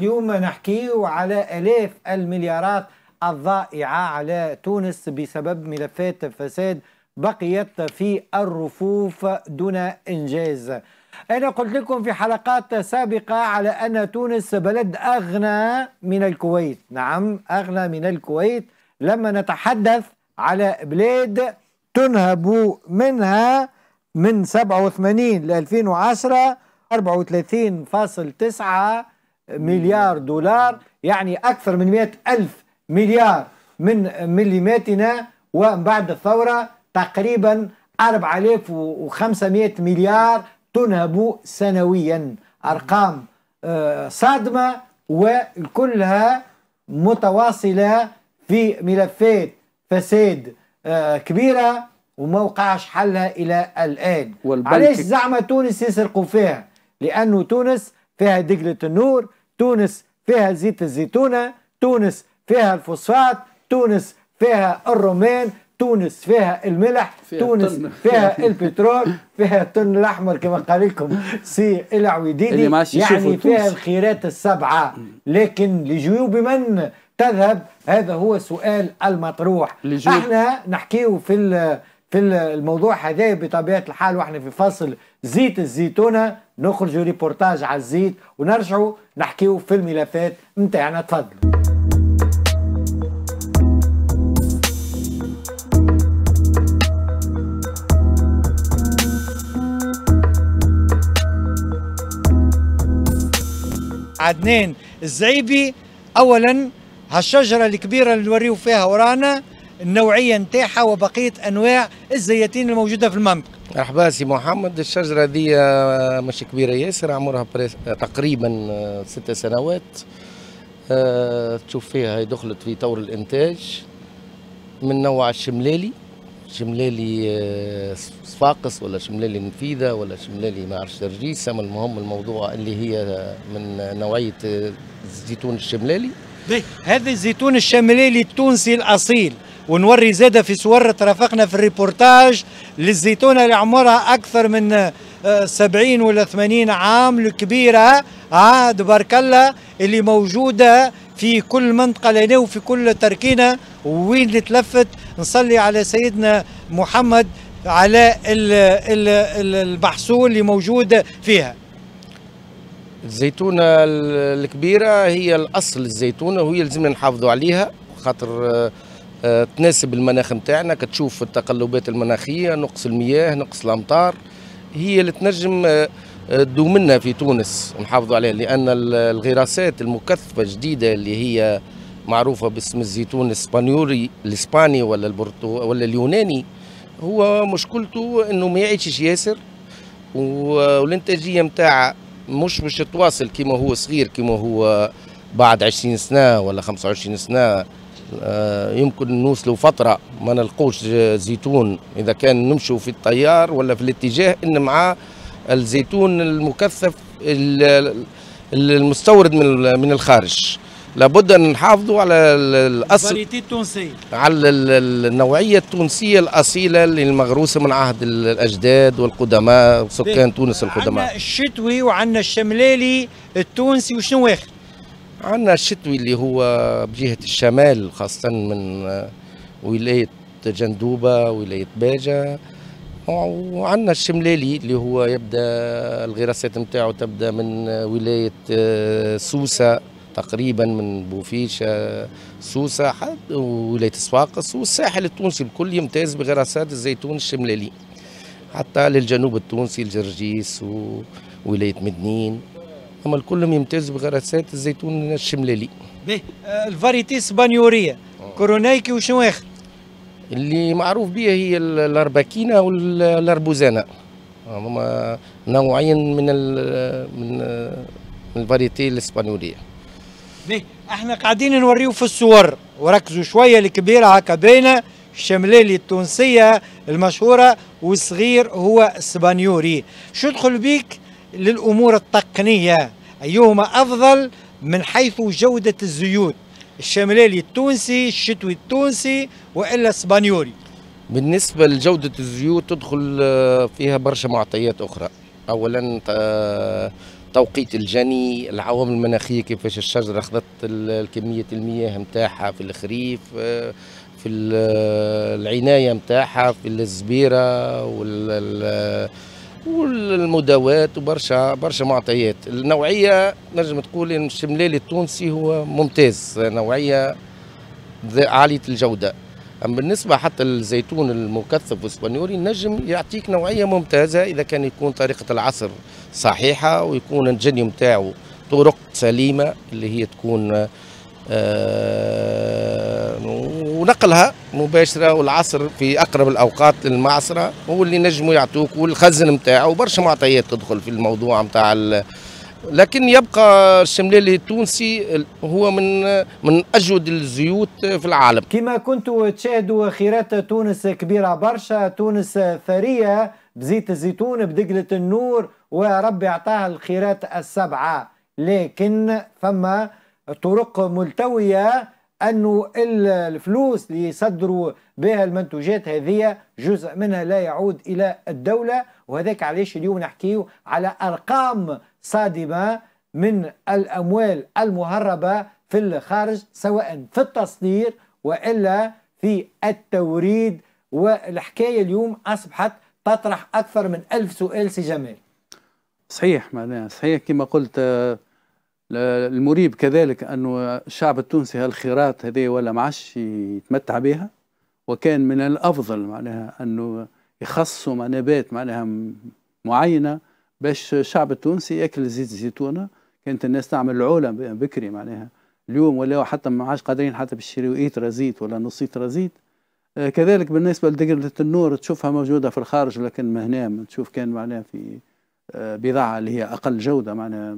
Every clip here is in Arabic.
اليوم نحكيه على آلاف المليارات الضائعة على تونس بسبب ملفات فساد بقيت في الرفوف دون إنجاز أنا قلت لكم في حلقات سابقة على أن تونس بلد أغنى من الكويت نعم أغنى من الكويت لما نتحدث على بلاد تنهب منها من 87 ل 2010 34.9 مليار دولار يعني أكثر من 100 ألف مليار من مليماتنا ومن بعد الثورة تقريبا 4500 مليار تنهب سنويا أرقام آه، صادمة وكلها متواصلة في ملفات فساد آه، كبيرة وما وقعش حلها إلى الآن علاش زعما تونس يسرقوا فيها لأنه تونس فيها دجلة النور تونس فيها زيت الزيتونة تونس فيها الفوسفات تونس فيها الرومان تونس فيها الملح فيها تونس طن. فيها البترول فيها التن الاحمر كما قال لكم سي العويديدي يعني فيها الخيرات السبعه لكن لجيوب من تذهب هذا هو السؤال المطروح لجيوب. احنا نحكيه في في الموضوع هذا بطبيعة الحال واحنا في فصل زيت الزيتونة نخرجوا ريبورتاج على الزيت ونرجعوا نحكيو في الملفات متاعنا تفضلوا عدنان الزعيبي اولا هالشجره الكبيره اللي نوريو فيها ورانا النوعيه نتاعها وبقيه انواع الزيتين الموجوده في المنطقه. مرحبا سي محمد الشجره دي آه، مش كبيره ياسر عمرها تقريبا آه، ست سنوات آه، تشوف فيها هي دخلت في طور الانتاج من نوع الشملالي شملالي صفاقس ولا شملالي نفيذة ولا شملالي ما عرفش ترجيسة المهم الموضوع اللي هي من نوعية الزيتون الشملالي هذا الزيتون الشملالي التونسي الأصيل ونوري زاده في صور ترافقنا في الريبورتاج للزيتونه اللي عمرها اكثر من 70 آه، ولا 80 عام الكبيره ها آه، تبارك الله اللي موجوده في كل منطقه لنا وفي كل تركينه وين نتلفت نصلي على سيدنا محمد على البحصول اللي موجود فيها الزيتونة الكبيرة هي الأصل الزيتونة وهي لازمنا نحافظوا عليها خاطر آه، آه، تناسب المناخ نتاعنا كتشوف التقلبات المناخيه نقص المياه نقص الامطار هي اللي تنجم آه، آه، دومنا في تونس نحافظوا عليها لان الغراسات المكثفه الجديده اللي هي معروفه باسم الزيتون الاسبانيوري الاسباني ولا البرتو ولا اليوناني هو مشكلته انه ما يعيشش ياسر والانتاجيه نتاع مش باش تواصل كما هو صغير كما هو بعد 20 سنه ولا 25 سنه آه، يمكن نوصلوا فتره ما نلقوش زيتون اذا كان نمشوا في التيار ولا في الاتجاه ان مع الزيتون المكثف المستورد من من الخارج لابد ان نحافظوا على الاصل على النوعيه التونسيه الاصيله المغروسه من عهد الاجداد والقدماء سكان تونس القدماء عندنا الشتوي وعندنا الشمالي التونسي وشنو واخد عندنا الشتوي اللي هو بجهة الشمال خاصة من آه، ولاية جندوبة ولاية باجة وعندنا الشملالي اللي هو يبدا الغراسات نتاعو تبدا من آه، ولايه آه، سوسه تقريبا من بوفيشه سوسه حد ولايه صفاقس والساحل التونسي الكل يمتاز بغراسات الزيتون الشملالي حتى للجنوب التونسي الجرجيس وولايه مدنين اما الكل يمتاز بغرسات الزيتون الشملالي به آه، الفاريتي سبانيوريه آه. كورونايكي وشنو اخر اللي معروف بها هي الارباكينا والاربوزانا آه، هما نوعين من ال من من الفاريتي الاسبانيوليه به احنا قاعدين نوريو في الصور وركزوا شويه الكبيره هكا باينه الشملالي التونسيه المشهوره والصغير هو اسبانيوري شو يدخل بيك للامور التقنيه أيهما أفضل من حيث جودة الزيوت الشمالي التونسي الشتوي التونسي وإلا السبانيولي بالنسبة لجودة الزيوت تدخل آه، فيها برشا معطيات أخرى أولا توقيت الجني العوامل المناخية كيفاش الشجرة أخذت كمية المياه متاحة في الخريف آه، في آه، العناية متاحة في الزبيرة وال والمداوات وبرشا برشا معطيات النوعيه نجم تقول ان الشملال التونسي هو ممتاز نوعيه عاليه الجوده اما بالنسبه حتى الزيتون المكثف والاسبانيوري نجم يعطيك نوعيه ممتازه اذا كان يكون طريقه العصر صحيحه ويكون الجني نتاعو طرق سليمه اللي هي تكون آه، ونقلها مباشرة والعصر في أقرب الأوقات للمعصرة هو اللي نجموا يعطوك والخزن نتاعو وبرشا معطيات تدخل في الموضوع نتاع لكن يبقى الشملالي التونسي هو من من اجود الزيوت في العالم. كما كنتوا تشاهدوا خيرات تونس كبيره برشا، تونس ثريه بزيت الزيتون بدقله النور وربي اعطاها الخيرات السبعه، لكن فما طرق ملتوية أنه الفلوس اللي يصدروا بها المنتوجات هذه جزء منها لا يعود إلى الدولة وهذاك علاش اليوم نحكيه على أرقام صادمة من الأموال المهربة في الخارج سواء في التصدير وإلا في التوريد والحكاية اليوم أصبحت تطرح أكثر من ألف سؤال سي جمال صحيح معناها صحيح كما قلت آه، المريب كذلك أنه الشعب التونسي هالخيرات هذه ولا معش يتمتع بها وكان من الأفضل معناها أنه يخصوا نبات معناها معينة باش الشعب التونسي ياكل زيت الزيتونة كانت الناس تعمل العولة بكري معناها اليوم ولا حتى ما عادش قادرين حتى باش يشريوا ايترا زيت ولا نص ايترا زيت آه، كذلك بالنسبة لدقرة النور تشوفها موجودة في الخارج لكن ما هنا تشوف كان معناها في آه، بضاعة اللي هي أقل جودة معناها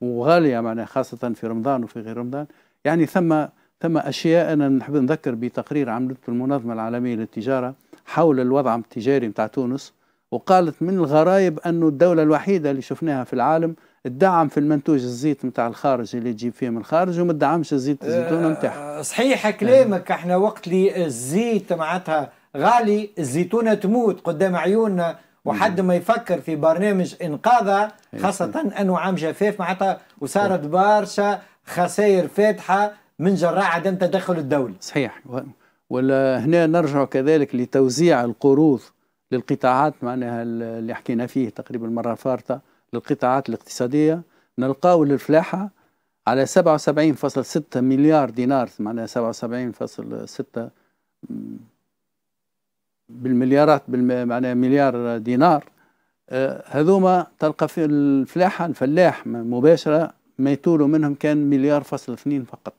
وغاليه معناها خاصه في رمضان وفي غير رمضان يعني ثم ثم اشياء انا نحب نذكر بتقرير عملته المنظمه العالميه للتجاره حول الوضع التجاري نتاع تونس وقالت من الغرائب انه الدوله الوحيده اللي شفناها في العالم تدعم في المنتوج الزيت نتاع الخارج اللي تجيب فيه من الخارج وما تدعمش الزيت الزيتون آه، نتاعها صحيح كلامك احنا وقت اللي الزيت معناتها غالي الزيتونه تموت قدام عيوننا وحد ما يفكر في برنامج انقاذها إيه، خاصه انه عام جفاف معناتها وصارت إيه. بارشا خسائر فاتحه من جراء عدم تدخل الدوله. صحيح وهنا نرجع كذلك لتوزيع القروض للقطاعات معناها اللي حكينا فيه تقريبا المره الفارطه للقطاعات الاقتصاديه نلقاو للفلاحه على 77.6 مليار دينار معناها 77.6 بالمليارات معناها مليار دينار آه، هذوما تلقى في الفلاحة الفلاح مباشرة ما يطولوا منهم كان مليار فصل اثنين فقط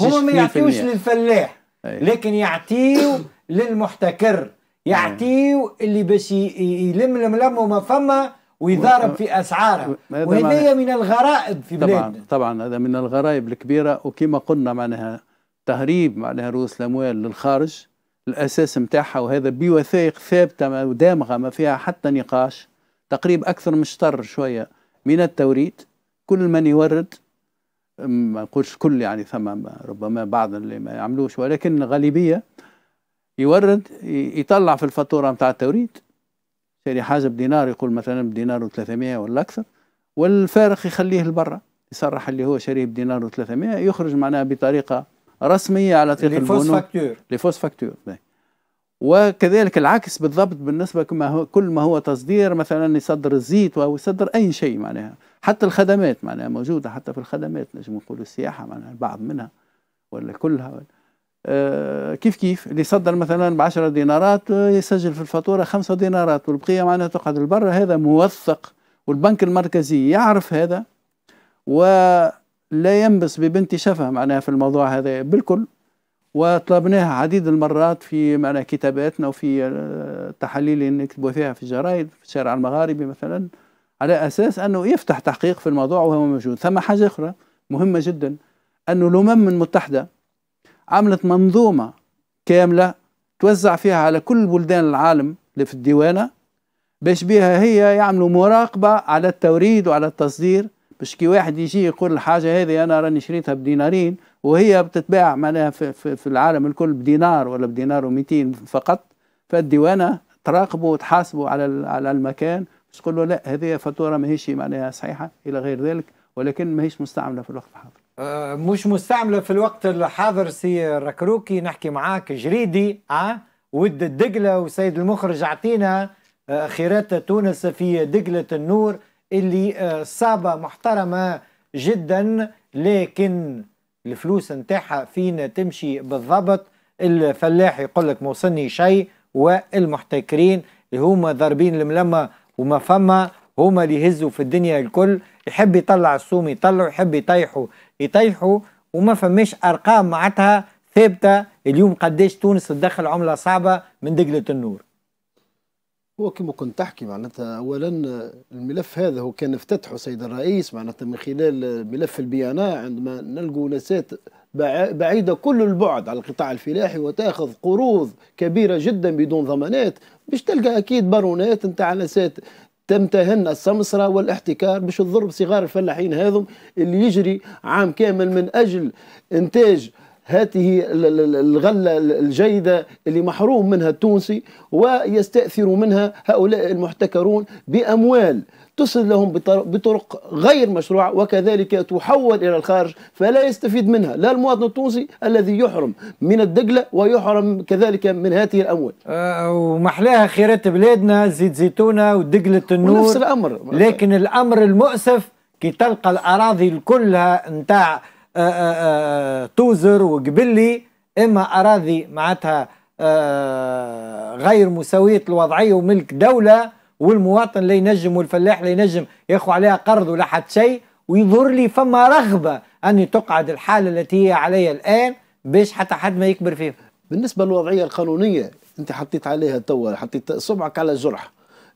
هما ما يعطيوش للفلاح لكن يعطيو للمحتكر يعطيو اللي باش يلملم لم وما فما ويضارب في اسعاره وهذه من الغرائب في طبعا طبعا هذا من الغرائب الكبيره وكما قلنا معناها تهريب معناها رؤوس الاموال للخارج الأساس نتاعها وهذا بوثائق ثابتة ودامغة ما فيها حتى نقاش تقريب أكثر من شطر شوية من التوريد كل من يورد ما نقولش كل يعني ثم ربما بعض اللي ما يعملوش ولكن الغالبية يورد يطلع في الفاتورة نتاع التوريد شاري حاجة بدينار يقول مثلا بدينار و300 ولا أكثر والفارق يخليه لبرا يصرح اللي هو شاريه بدينار و300 يخرج معناها بطريقة رسميه على طريق البنوك فاكتور لفوس فاكتور وكذلك العكس بالضبط بالنسبه كما هو كل ما هو تصدير مثلا يصدر الزيت او يصدر اي شيء معناها حتى الخدمات معناها موجوده حتى في الخدمات نجم نقولوا السياحه معناها البعض منها ولا كلها ولا آه كيف كيف اللي يصدر مثلا ب 10 دينارات يسجل في الفاتوره 5 دينارات والبقيه معناها تقعد البر هذا موثق والبنك المركزي يعرف هذا و لا ينبس ببنتي شفه معناها في الموضوع هذا بالكل وطلبناها عديد المرات في معنا كتاباتنا وفي التحاليل آه، اللي نكتبوا فيها في الجرايد في الشارع المغاربي مثلا على اساس انه يفتح تحقيق في الموضوع وهو موجود ثم حاجه اخرى مهمه جدا انه الامم المتحده عملت منظومه كامله توزع فيها على كل بلدان العالم اللي في الديوانه باش بها هي يعملوا مراقبه على التوريد وعلى التصدير مش كي واحد يجي يقول الحاجة هذه أنا راني شريتها بدينارين وهي بتتباع معناها في, في, في العالم الكل بدينار ولا بدينار و200 فقط فالديوانة تراقبه وتحاسبه على على المكان باش تقول له لا هذه فاتورة ماهيش معناها صحيحة إلى غير ذلك ولكن ماهيش مستعملة في الوقت الحاضر أه مش مستعملة في الوقت الحاضر سي ركروكي نحكي معاك جريدي أه؟ ود الدقلة وسيد المخرج أعطينا آه، خيرات تونس في دقلة النور اللي آه، صابة محترمة جدا لكن الفلوس نتاعها فين تمشي بالضبط الفلاح يقول لك موصلني شيء والمحتكرين اللي هما ضاربين الملمة وما فما هما اللي يهزوا في الدنيا الكل يحب يطلع السوم يطلعوا يحب يطيحوا يطيحوا وما فماش ارقام معناتها ثابته اليوم قداش تونس تدخل عمله صعبه من دقله النور هو كما كنت تحكي معناتها اولا الملف هذا هو كان افتتحه سيد الرئيس معناتها من خلال ملف البيانا عندما نلقوا نسات بعيده كل البعد على القطاع الفلاحي وتاخذ قروض كبيره جدا بدون ضمانات باش تلقى اكيد بارونات نتاع نسات تمتهن السمسرة والاحتكار باش تضرب صغار الفلاحين هذم اللي يجري عام كامل من أجل إنتاج هذه الغلة الجيدة اللي محروم منها التونسي ويستأثر منها هؤلاء المحتكرون بأموال تصل لهم بطرق غير مشروعة وكذلك تحول إلى الخارج فلا يستفيد منها لا المواطن التونسي الذي يحرم من الدقلة ويحرم كذلك من هذه الأموال آه ومحلاها خيرات بلادنا زيت زيتونة ودقلة النور ونفس الأمر لكن الأمر المؤسف كي تلقى الأراضي كلها نتاع آه، آه، آه، توزر وقبلي اما اراضي معناتها غير مساويه الوضعيه وملك دوله والمواطن لا ينجم والفلاح لا ينجم ياخذ عليها قرض ولا حتى شيء ويظهر لي فما رغبه اني تقعد الحاله التي هي عليها الان باش حتى حد ما يكبر فيها. بالنسبه للوضعيه القانونيه انت حطيت عليها توا حطيت صبعك على الجرح.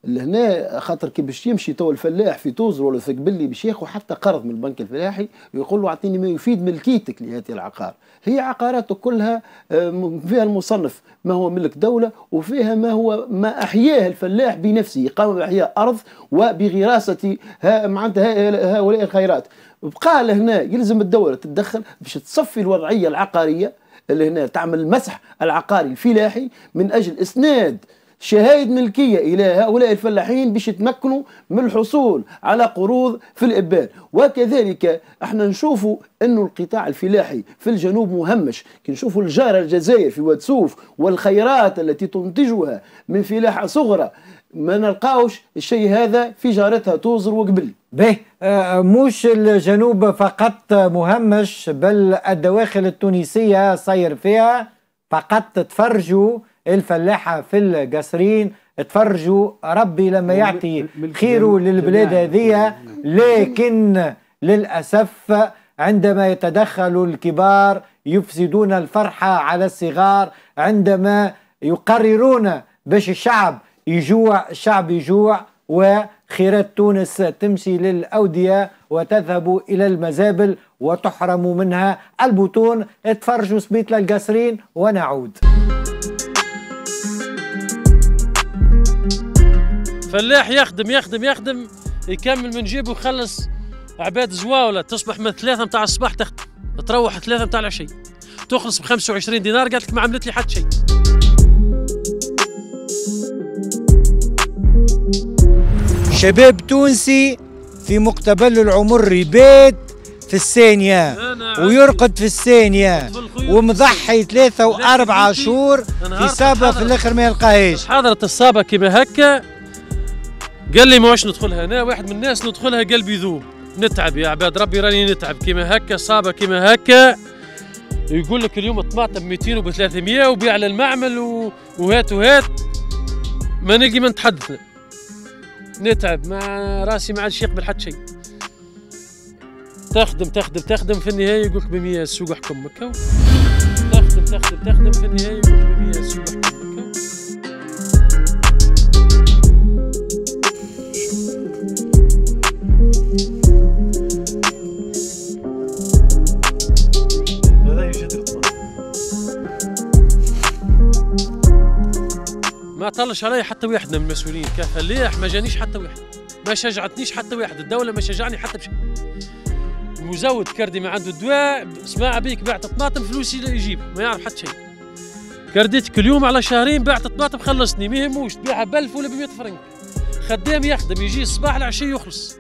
لهنا خاطر كي باش يمشي تو الفلاح في توزر ولا في قبلي باش ياخذ حتى قرض من البنك الفلاحي ويقول له اعطيني ما يفيد ملكيتك لهذه العقار هي عقاراته كلها آه، فيها المصنف ما هو ملك دوله وفيها ما هو ما احياه الفلاح بنفسه قام باحياء ارض وبغراسه معناتها هؤلاء الخيرات بقى لهنا يلزم الدوله تتدخل باش تصفي الوضعيه العقاريه اللي هنا تعمل مسح العقاري الفلاحي من اجل اسناد شهايد ملكية إلى هؤلاء الفلاحين باش يتمكنوا من الحصول على قروض في الإبان وكذلك احنا نشوفوا أنه القطاع الفلاحي في الجنوب مهمش كي نشوفوا الجارة الجزائر في سوف والخيرات التي تنتجها من فلاحة صغرى ما نلقاوش الشيء هذا في جارتها توزر وقبل به آه، مش الجنوب فقط مهمش بل الدواخل التونسية صاير فيها فقط تفرجوا الفلاحة في الجسرين تفرجوا ربي لما يعطي خيره للبلاد هذه لكن للأسف عندما يتدخل الكبار يفسدون الفرحة على الصغار عندما يقررون باش الشعب يجوع الشعب يجوع وخيرات تونس تمشي للأودية وتذهب إلى المزابل وتحرم منها البطون اتفرجوا سبيت للقصرين ونعود فلاح يخدم يخدم يخدم يكمل من جيبه ويخلص عباد زواولة تصبح من ثلاثة متاع الصباح تخدم تروح ثلاثة متاع العشي تخلص ب 25 دينار قالت لك ما عملت لي حتى شيء شباب تونسي في مقتبل العمر يبات في الثانية ويرقد في الثانية ومضحي ثلاثة وأربعة شهور في صابة في الآخر ما يلقاهاش حضرة الصابة كما هكا قال لي ما واش ندخلها انا واحد من الناس ندخلها قلبي يذوب نتعب يا عباد ربي راني نتعب كيما هكا صابه كيما هكا يقول لك اليوم الطماطم 200 و 300 وبيع على المعمل و... وهات وهات ما نلقي ما نتحدث نتعب مع راسي ما عادش يقبل حتى شيء تخدم تخدم تخدم في النهايه يقول لك ب 100 السوق حكمك تخدم تخدم تخدم في النهايه يقول لك ب 100 السوق حكمك ما طلش علي حتى واحد من المسؤولين كفلاح ما جانيش حتى واحد ما شجعتنيش حتى واحد الدولة ما شجعني حتى بش... مزود كردي ما عنده دواء سماع بيك بعت طماطم فلوسي يجيبها ما يعرف حتى شيء كرديتك اليوم على شهرين بعت طماطم خلصني ما يهموش تبيعها بألف ولا ب 100 فرنك خدام يخدم يجي الصباح العشية يخلص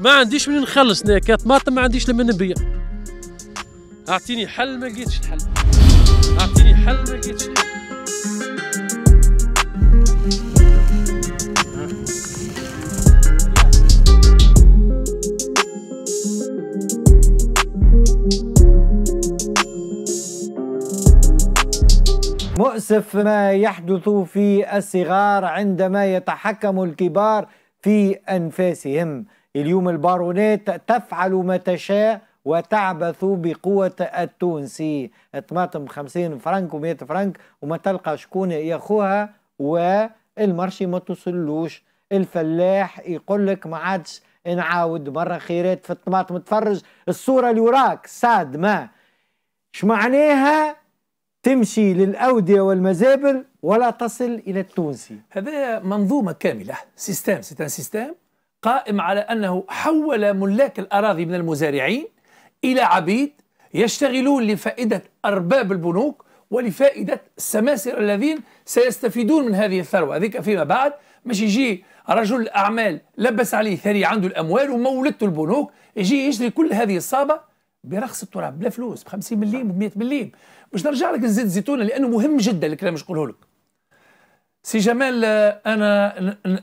ما عنديش من نخلص كطماطم ما عنديش لما نبيع اعطيني حل ما لقيتش الحل اعطيني حل ما لقيتش مؤسف ما يحدث في الصغار عندما يتحكم الكبار في أنفاسهم اليوم البارونات تفعل ما تشاء وتعبث بقوة التونسي الطماطم 50 فرنك و100 فرنك وما تلقى شكون ياخوها والمرشي ما توصلوش الفلاح يقول لك ما عادش نعاود مرة خيرات في الطماطم تفرج الصورة اللي وراك صادمة شمعناها تمشي للأودية والمزابل ولا تصل إلى التونسي هذا منظومة كاملة سيستم سيتان سيستم قائم على أنه حول ملاك الأراضي من المزارعين إلى عبيد يشتغلون لفائدة أرباب البنوك ولفائدة السماسرة الذين سيستفيدون من هذه الثروة هذيك فيما بعد مش يجي رجل أعمال لبس عليه ثري عنده الأموال ومولدته البنوك يجي يشري كل هذه الصابة برخص التراب بلا فلوس ب 50 مليم ب 100 مليم باش نرجع لك الزيت الزيتونه لانه مهم جدا الكلام باش نقوله لك سي جمال انا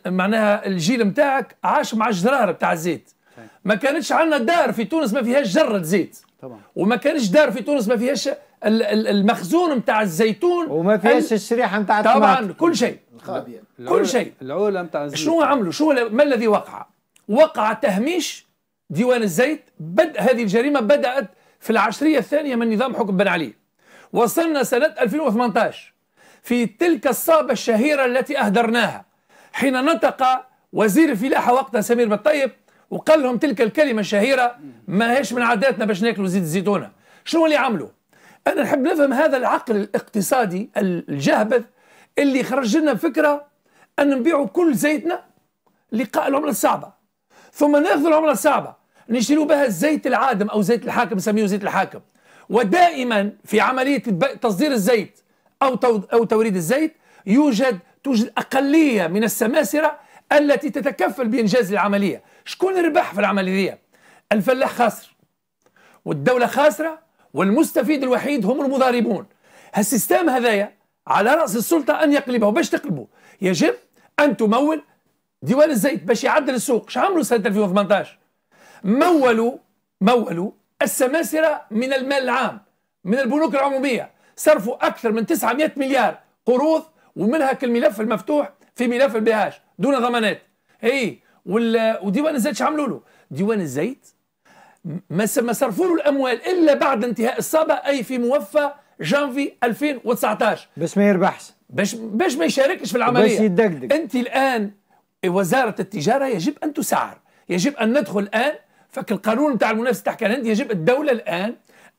معناها الجيل نتاعك عاش مع الجرار نتاع الزيت طيب. ما كانتش عندنا دار في تونس ما فيهاش جره زيت طبعا وما كانش دار في تونس ما فيهاش المخزون نتاع الزيتون وما فيهاش الشريحه نتاع طبعا كل شيء كل شيء العوله نتاع الزيت شنو عملوا شنو ما الذي وقع وقع تهميش ديوان الزيت بد هذه الجريمة بدأت في العشرية الثانية من نظام حكم بن علي وصلنا سنة 2018 في تلك الصابة الشهيرة التي أهدرناها حين نطق وزير الفلاحة وقتها سمير بالطيب وقال لهم تلك الكلمة الشهيرة ما هيش من عاداتنا باش ناكلوا زيت الزيتونة شنو اللي عملوا أنا نحب نفهم هذا العقل الاقتصادي الجهبذ اللي خرج لنا فكرة أن نبيعوا كل زيتنا لقاء العملة الصعبة ثم ناخذ العملة الصعبة نشيلوا بها الزيت العادم أو زيت الحاكم نسميه زيت الحاكم ودائما في عملية تصدير الزيت أو أو توريد الزيت يوجد توجد أقلية من السماسرة التي تتكفل بإنجاز العملية شكون ربح في العملية الفلاح خاسر والدولة خاسرة والمستفيد الوحيد هم المضاربون هالسيستام هذايا على رأس السلطة أن يقلبه باش تقلبه يجب أن تمول ديوان الزيت باش يعدل السوق شو عملوا سنة 2018 مولوا مولوا السماسرة من المال العام من البنوك العمومية صرفوا أكثر من 900 مليار قروض ومنها كالملف المفتوح في ملف البهاش دون ضمانات اي وديوان الزيت شو عملوا له؟ ديوان الزيت ما صرفوا له الاموال الا بعد انتهاء الصابه اي في موفى جانفي 2019 باش ما يربحش باش باش ما يشاركش في العمليه باش يدقدق انت الان وزاره التجاره يجب ان تسعر يجب ان ندخل الان فالقانون نتاع المنافسه تحكي عن الهند يجب الدوله الان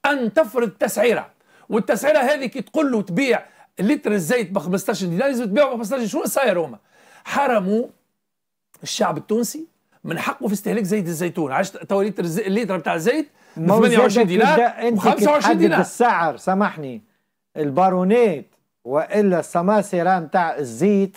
ان تفرض تسعيره والتسعيره هذه كي تقول له تبيع لتر الزيت ب 15 دينار لازم تبيعه ب 15 شو صاير هما حرموا الشعب التونسي من حقه في استهلاك زيت الزيتون عشت تو لتر اللتر بتاع الزيت ب 28 دينار و 25 دينار السعر سامحني البارونات والا السماسره نتاع الزيت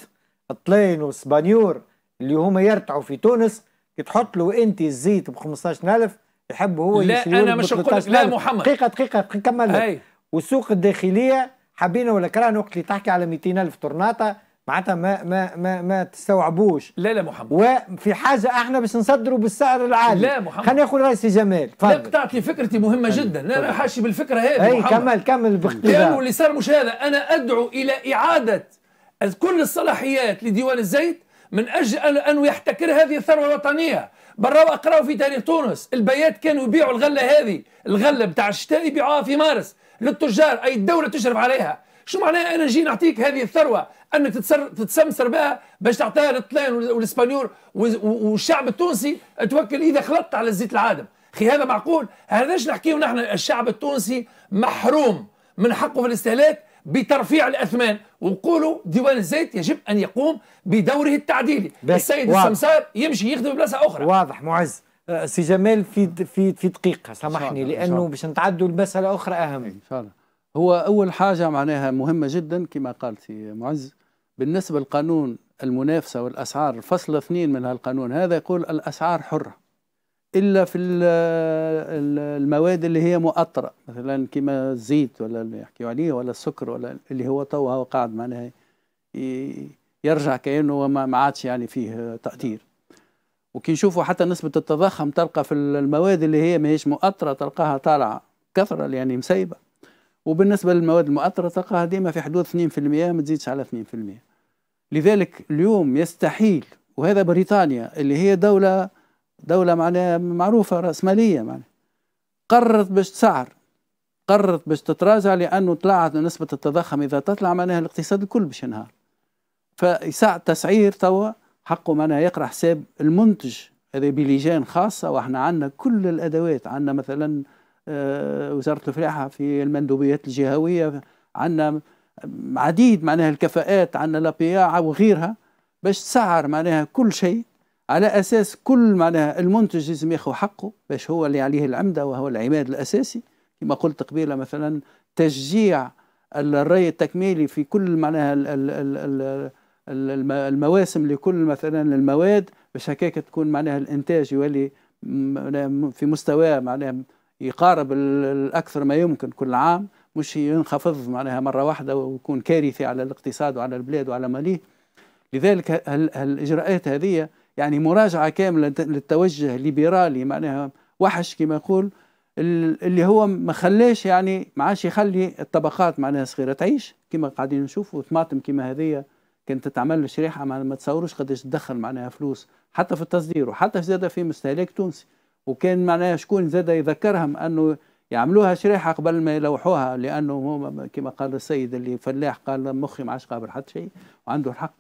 الطلين والسبانيور اللي هما يرتعوا في تونس تحط له انت الزيت ب 15000 يحب هو لا انا مش نقول لك لا محمد دقيقه دقيقه كمل لك والسوق الداخليه حبينا ولا كرهنا وقت اللي تحكي على 200000 طرناطه معناتها ما ما ما ما تستوعبوش لا لا محمد وفي حاجه احنا باش نصدروا بالسعر العالي لا محمد خلينا ناخذ رئيس جمال لا قطعتي فكرتي مهمه أي. جدا انا حاشي بالفكره هذه اي محمد. كمل كمل باختصار لانه اللي صار مش هذا انا ادعو الى اعاده كل الصلاحيات لديوان الزيت من أجل أن يحتكر هذه الثروة الوطنية برا اقراو في تاريخ تونس البيات كانوا يبيعوا الغلة هذه الغلة بتاع الشتاء يبيعوها في مارس للتجار أي الدولة تشرف عليها شو معناها أنا نجي نعطيك هذه الثروة أنك تتسمسر بها باش تعطيها للطلان والإسبانيول والشعب التونسي توكل إذا خلطت على الزيت العادم خي هذا معقول هذاش نحكيه نحن الشعب التونسي محروم من حقه في الاستهلاك بترفيع الاثمان ونقولوا ديوان الزيت يجب ان يقوم بدوره التعديلي السيد واضح. السمسار يمشي يخدم بلاصه اخرى واضح معز أه، سي جمال في في في دقيقه سامحني لانه باش نتعدوا لمساله اخرى اهم ان شاء الله هو اول حاجه معناها مهمه جدا كما قال سي معز بالنسبه للقانون المنافسه والاسعار الفصل اثنين من هالقانون هذا يقول الاسعار حره الا في المواد اللي هي مؤطره مثلا كما الزيت ولا اللي يحكيوا عليه ولا السكر ولا اللي هو تو هو قاعد معناها يرجع كانه ما عادش يعني فيه تاثير وكي نشوفوا حتى نسبه التضخم تلقى في المواد اللي هي ماهيش مؤطره تلقاها طالعه كثره يعني مسيبه وبالنسبه للمواد المؤطره تلقاها ديما في حدود 2% ما تزيدش على 2% لذلك اليوم يستحيل وهذا بريطانيا اللي هي دوله دولة معناها معروفة رأسمالية معناها قررت باش تسعر قررت باش تتراجع لأنه طلعت نسبة التضخم إذا تطلع معناها الاقتصاد الكل باش ينهار تسعير توا حقه معناها يقرأ حساب المنتج هذا بلجان خاصة وإحنا عندنا كل الأدوات عندنا مثلا آه، وزارة الفلاحة في المندوبيات الجهوية عندنا عديد معناها الكفاءات عندنا الأبياعة وغيرها باش تسعر معناها كل شيء على اساس كل معناها المنتج لازم ياخذ حقه باش هو اللي عليه العمده وهو العماد الاساسي كما قلت قبيله مثلا تشجيع الري التكميلي في كل معناها المواسم لكل مثلا المواد باش هكاك تكون معناها الانتاج يولي في مستوى معناها يقارب الاكثر ما يمكن كل عام مش ينخفض معناها مره واحده ويكون كارثي على الاقتصاد وعلى البلاد وعلى ماليه لذلك الاجراءات هذه يعني مراجعة كاملة للتوجه الليبرالي معناها وحش كما يقول اللي هو ما خلاش يعني ما عادش يخلي الطبقات معناها صغيرة تعيش كما قاعدين نشوفوا طماطم كما هذه كانت تتعمل شريحة ما تصوروش قداش تدخل معناها فلوس حتى في التصدير وحتى في زادة في مستهلك تونسي وكان معناها شكون زادة يذكرهم أنه يعملوها شريحة قبل ما يلوحوها لأنه هما كما قال السيد اللي فلاح قال مخي ما عادش قابل حتى شيء وعنده الحق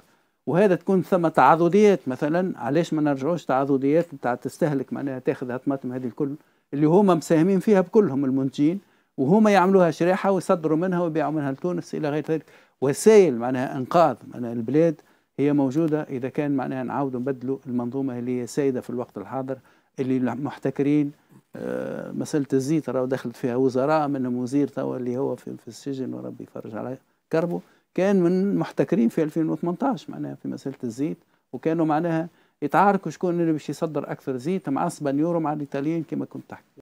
وهذا تكون ثم تعاضديات مثلا علاش ما نرجعوش تعاضديات نتاع تستهلك معناها تاخذ هطماتهم هذه الكل اللي هما مساهمين فيها بكلهم المنتجين وهما يعملوها شريحه ويصدروا منها ويبيعوا منها لتونس الى غير ذلك وسائل معناها انقاذ معناها البلاد هي موجوده اذا كان معناها نعاودوا نبدلوا المنظومه اللي هي سائده في الوقت الحاضر اللي محتكرين آه، مساله الزيت راه دخلت فيها وزراء منهم وزير توا اللي هو في, في السجن وربي يفرج عليه كربه كان من محتكرين في 2018 معناها في مساله الزيت وكانوا معناها يتعاركوا شكون اللي باش يصدر اكثر زيت مع 7 مع الايطاليين كما كنت تحكي